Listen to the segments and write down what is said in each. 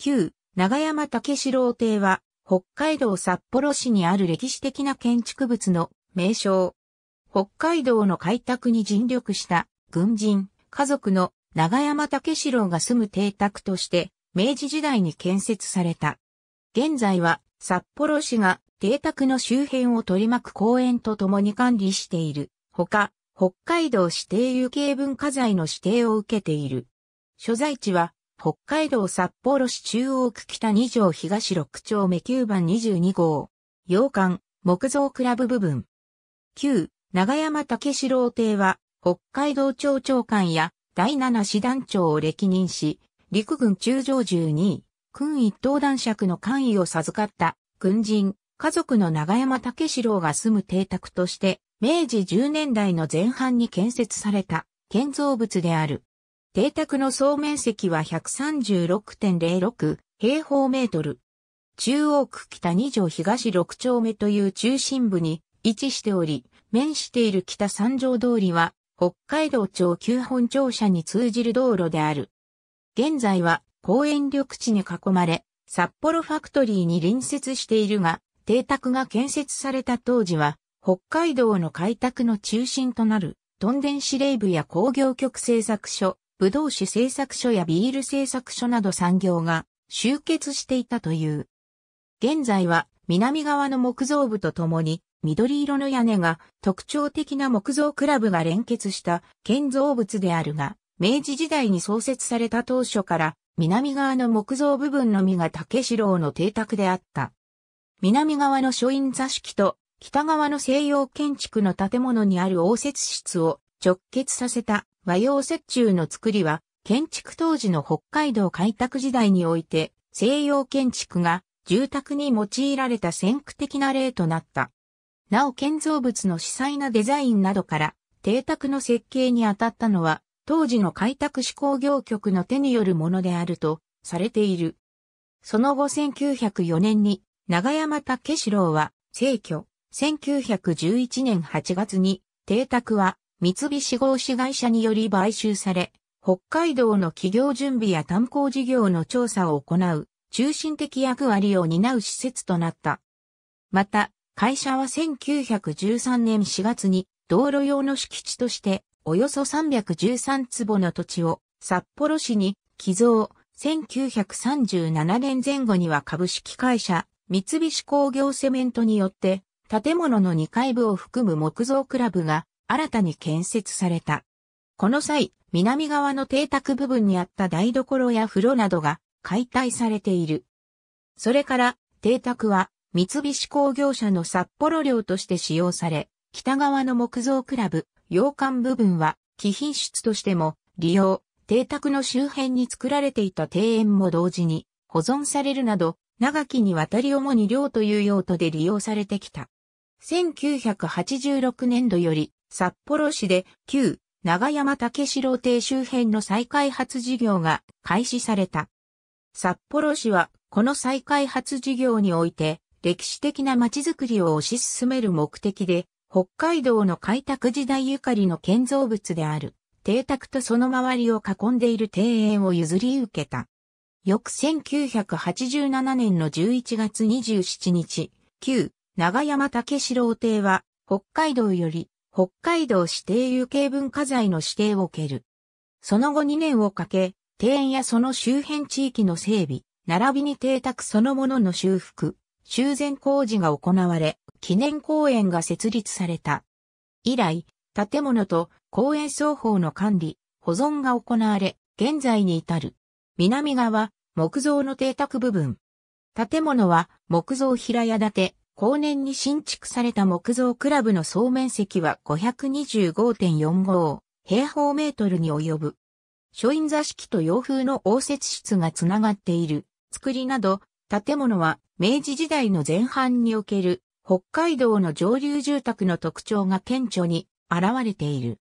旧長山武四郎邸は北海道札幌市にある歴史的な建築物の名称。北海道の開拓に尽力した軍人、家族の長山武四郎が住む邸宅として明治時代に建設された。現在は札幌市が邸宅の周辺を取り巻く公園と共に管理している。ほか、北海道指定有形文化財の指定を受けている。所在地は北海道札幌市中央区北2条東6丁目9番22号、洋館、木造クラブ部分。旧、長山武四郎邸は、北海道庁長官や第7師団長を歴任し、陸軍中将12位、軍一等男爵の官位を授かった、軍人、家族の長山武四郎が住む邸宅として、明治10年代の前半に建設された、建造物である。邸宅の総面積は136.06平方メートル。中央区北2条東6丁目という中心部に位置しており、面している北三条通りは、北海道庁旧本庁舎に通じる道路である。現在は公園緑地に囲まれ、札幌ファクトリーに隣接しているが、邸宅が建設された当時は、北海道の開拓の中心となる、トンデン司令部や工業局製作所、ブドウ酒製作所やビール製作所など産業が集結していたという。現在は南側の木造部とともに緑色の屋根が特徴的な木造クラブが連結した建造物であるが、明治時代に創設された当初から南側の木造部分のみが竹四郎の邸宅であった。南側の書院座敷と北側の西洋建築の建物にある応接室を直結させた和洋折衷の作りは、建築当時の北海道開拓時代において、西洋建築が住宅に用いられた先駆的な例となった。なお建造物の主細なデザインなどから、邸宅の設計に当たったのは、当時の開拓志向業局の手によるものであると、されている。その後1904年に、長山武四郎は、逝去、1911年8月に、邸宅は、三菱合資会社により買収され、北海道の企業準備や炭鉱事業の調査を行う、中心的役割を担う施設となった。また、会社は1913年4月に道路用の敷地として、およそ313坪の土地を札幌市に寄贈、1937年前後には株式会社、三菱工業セメントによって、建物の2階部を含む木造クラブが新たに建設された。この際、南側の邸宅部分にあった台所や風呂などが解体されている。それから、邸宅は三菱工業者の札幌寮として使用され、北側の木造クラブ、洋館部分は貴賓室としても利用、邸宅の周辺に作られていた庭園も同時に保存されるなど、長きにわたり主に寮という用途で利用されてきた。1986年度より札幌市で旧長山武四郎邸周辺の再開発事業が開始された。札幌市はこの再開発事業において歴史的な街づくりを推し進める目的で北海道の開拓時代ゆかりの建造物である邸宅とその周りを囲んでいる庭園を譲り受けた。翌1987年の11月27日、旧長山武四郎邸は北海道より北海道指定有形文化財の指定を受ける。その後2年をかけ、庭園やその周辺地域の整備、並びに邸宅そのものの修復、修繕工事が行われ、記念公園が設立された。以来、建物と公園双方の管理、保存が行われ、現在に至る。南側、木造の邸宅部分。建物は木造平屋建て、後年に新築された木造クラブの総面積は525.45平方メートルに及ぶ。書院座敷と洋風の応接室がつながっている作りなど、建物は明治時代の前半における北海道の上流住宅の特徴が顕著に現れている。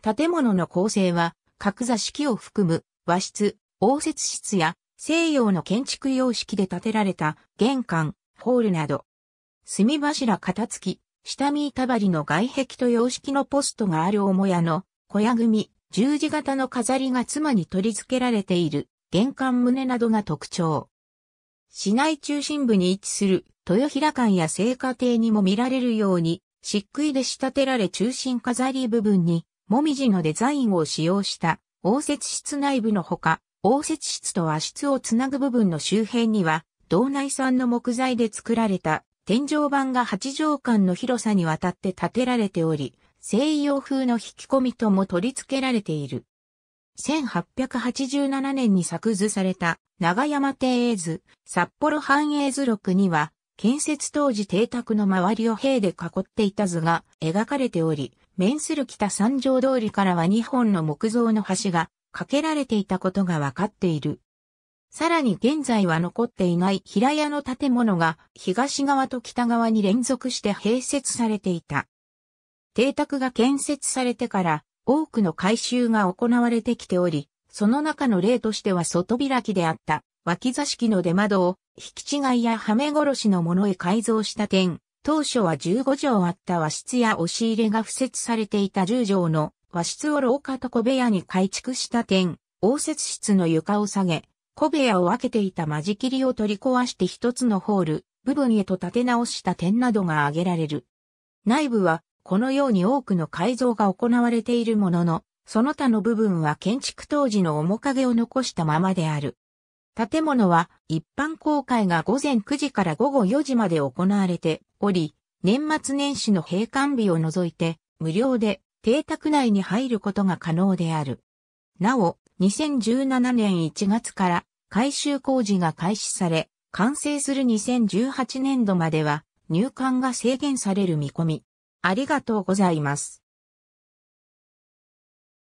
建物の構成は角座敷を含む和室、応接室や西洋の建築様式で建てられた玄関、ホールなど墨柱片付き、下見板張りの外壁と様式のポストがある母屋の小屋組、十字型の飾りが妻に取り付けられている玄関棟などが特徴。市内中心部に位置する豊平館や聖火亭にも見られるように、漆喰で仕立てられ中心飾り部分に、もみじのデザインを使用した応接室内部のほか、応接室と和室をつなぐ部分の周辺には、道内産の木材で作られた天井板が8畳間の広さにわたって建てられており、西洋風の引き込みとも取り付けられている。1887年に作図された長山庭営図、札幌繁栄図録には、建設当時邸宅の周りを塀で囲っていた図が描かれており、面する北三条通りからは2本の木造の橋が架けられていたことがわかっている。さらに現在は残っていない平屋の建物が東側と北側に連続して併設されていた。邸宅が建設されてから多くの改修が行われてきており、その中の例としては外開きであった脇座敷の出窓を引き違いやはめ殺しのものへ改造した点、当初は15畳あった和室や押し入れが付設されていた10畳の和室を廊下と小部屋に改築した点、応接室の床を下げ、小部屋を分けていた間仕切りを取り壊して一つのホール、部分へと建て直した点などが挙げられる。内部は、このように多くの改造が行われているものの、その他の部分は建築当時の面影を残したままである。建物は一般公開が午前9時から午後4時まで行われており、年末年始の閉館日を除いて無料で邸宅内に入ることが可能である。なお、2017年1月から改修工事が開始され、完成する2018年度までは入管が制限される見込み。ありがとうございます。